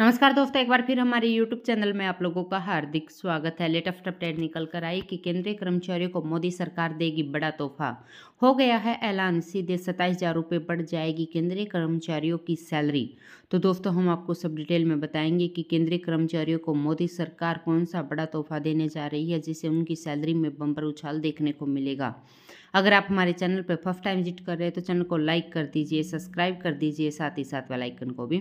नमस्कार दोस्तों एक बार फिर हमारे यूट्यूब चैनल में आप लोगों का हार्दिक स्वागत है लेटेस्ट अपडेट निकल कर आई कि केंद्रीय कर्मचारियों को मोदी सरकार देगी बड़ा तोहफा हो गया है ऐलान सीधे सत्ताईस हज़ार रुपये बढ़ जाएगी केंद्रीय कर्मचारियों की सैलरी तो दोस्तों हम आपको सब डिटेल में बताएंगे कि केंद्रीय कर्मचारियों को मोदी सरकार कौन सा बड़ा तोहफा देने जा रही है जिससे उनकी सैलरी में बंपर उछाल देखने को मिलेगा अगर आप हमारे चैनल पर फर्स्ट टाइम विजिट कर रहे हैं तो चैनल को लाइक कर दीजिए सब्सक्राइब कर दीजिए साथ ही साथ वेलाइकन को भी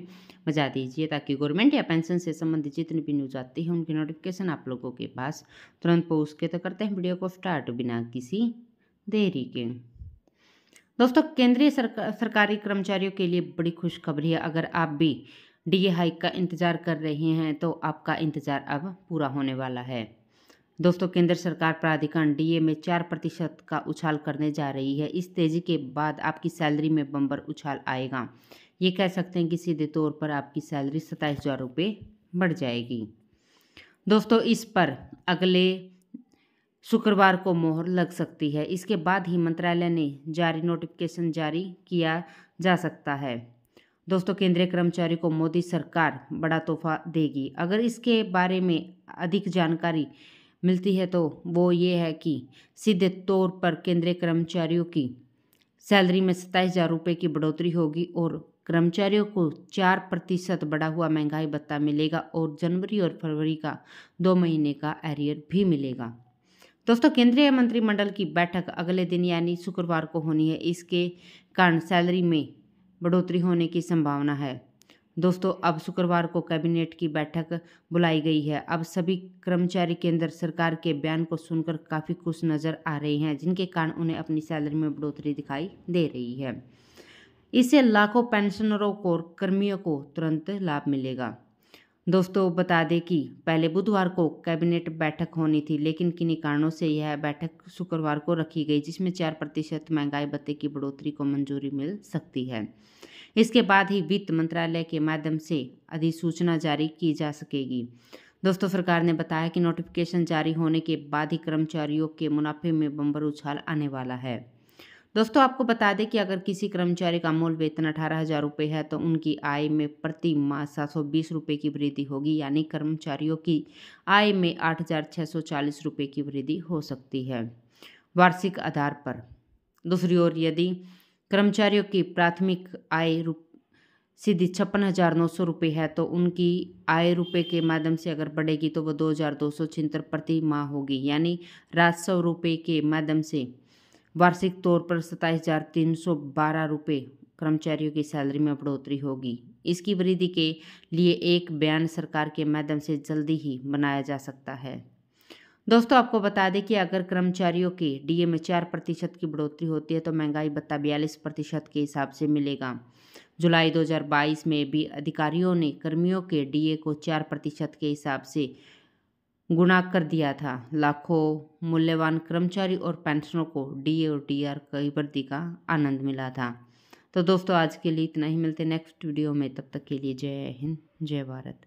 बजा दीजिए ताकि गवर्नमेंट या पेंशन से संबंधित जितनी भी न्यूज आती है उनकी नोटिफिकेशन आप लोगों के पास तुरंत पहुँच के तो करते हैं वीडियो को स्टार्ट बिना किसी देरी के दोस्तों केंद्रीय सरकार सरकारी कर्मचारियों के लिए बड़ी खुशखबरी है अगर आप भी डी हाइक का इंतज़ार कर रहे हैं तो आपका इंतज़ार अब पूरा होने वाला है दोस्तों केंद्र सरकार प्राधिकरण डीए में चार प्रतिशत का उछाल करने जा रही है इस तेजी के बाद आपकी सैलरी में बम्बर उछाल आएगा ये कह सकते हैं कि सीधे तौर पर आपकी सैलरी सत्ताईस हज़ार रुपये बढ़ जाएगी दोस्तों इस पर अगले शुक्रवार को मोहर लग सकती है इसके बाद ही मंत्रालय ने जारी नोटिफिकेशन जारी किया जा सकता है दोस्तों केंद्रीय कर्मचारी को मोदी सरकार बड़ा तोहफा देगी अगर इसके बारे में अधिक जानकारी मिलती है तो वो ये है कि सीधे तौर पर केंद्रीय कर्मचारियों की सैलरी में सत्ताईस हज़ार रुपये की बढ़ोतरी होगी और कर्मचारियों को चार प्रतिशत बढ़ा हुआ महंगाई भत्ता मिलेगा और जनवरी और फरवरी का दो महीने का एरियर भी मिलेगा दोस्तों केंद्रीय मंत्रिमंडल की बैठक अगले दिन यानी शुक्रवार को होनी है इसके कारण सैलरी में बढ़ोतरी होने की संभावना है दोस्तों अब शुक्रवार को कैबिनेट की बैठक बुलाई गई है अब सभी कर्मचारी केंद्र सरकार के बयान को सुनकर काफ़ी खुश नज़र आ रहे हैं जिनके कारण उन्हें अपनी सैलरी में बढ़ोतरी दिखाई दे रही है इससे लाखों पेंशनरों को कर्मियों को तुरंत लाभ मिलेगा दोस्तों बता दें कि पहले बुधवार को कैबिनेट बैठक होनी थी लेकिन किन्हीं कारणों से यह बैठक शुक्रवार को रखी गई जिसमें चार प्रतिशत महंगाई भत्ते की बढ़ोतरी को मंजूरी मिल सकती है इसके बाद ही वित्त मंत्रालय के माध्यम से अधिसूचना जारी की जा सकेगी दोस्तों सरकार ने बताया कि नोटिफिकेशन जारी होने के बाद ही कर्मचारियों के मुनाफे में बम्बर उछाल आने वाला है दोस्तों आपको बता दें कि अगर किसी कर्मचारी का मूल वेतन अठारह हज़ार रुपये है तो उनकी आय में प्रति माह सात सौ बीस रुपये की वृद्धि होगी यानी कर्मचारियों की आय में आठ हज़ार छः सौ चालीस रुपये की वृद्धि हो सकती है वार्षिक आधार पर दूसरी ओर यदि कर्मचारियों की प्राथमिक आय रूप सीधी छप्पन हज़ार नौ सौ रुपये है तो उनकी आय रुपये के माध्यम से अगर बढ़ेगी तो वह दो हज़ार दो सौ छिहत्तर प्रति माह होगी यानी राजस्व रुपये के माध्यम से वार्षिक तौर पर सत्ताईस हज़ार तीन सौ बारह रुपये कर्मचारियों की सैलरी में बढ़ोतरी होगी इसकी वृद्धि के लिए एक बयान सरकार के माध्यम से जल्दी ही बनाया जा सकता है दोस्तों आपको बता दें कि अगर कर्मचारियों के डीए में चार प्रतिशत की बढ़ोतरी होती है तो महंगाई भत्ता बयालीस प्रतिशत के हिसाब से मिलेगा जुलाई 2022 में भी अधिकारियों ने कर्मियों के डीए को चार प्रतिशत के हिसाब से गुणा कर दिया था लाखों मूल्यवान कर्मचारी और पेंशनों को डीए और डीआर की वृद्धि का आनंद मिला था तो दोस्तों आज के लिए इतना ही मिलते नेक्स्ट वीडियो में तब तक के लिए जय हिंद जय भारत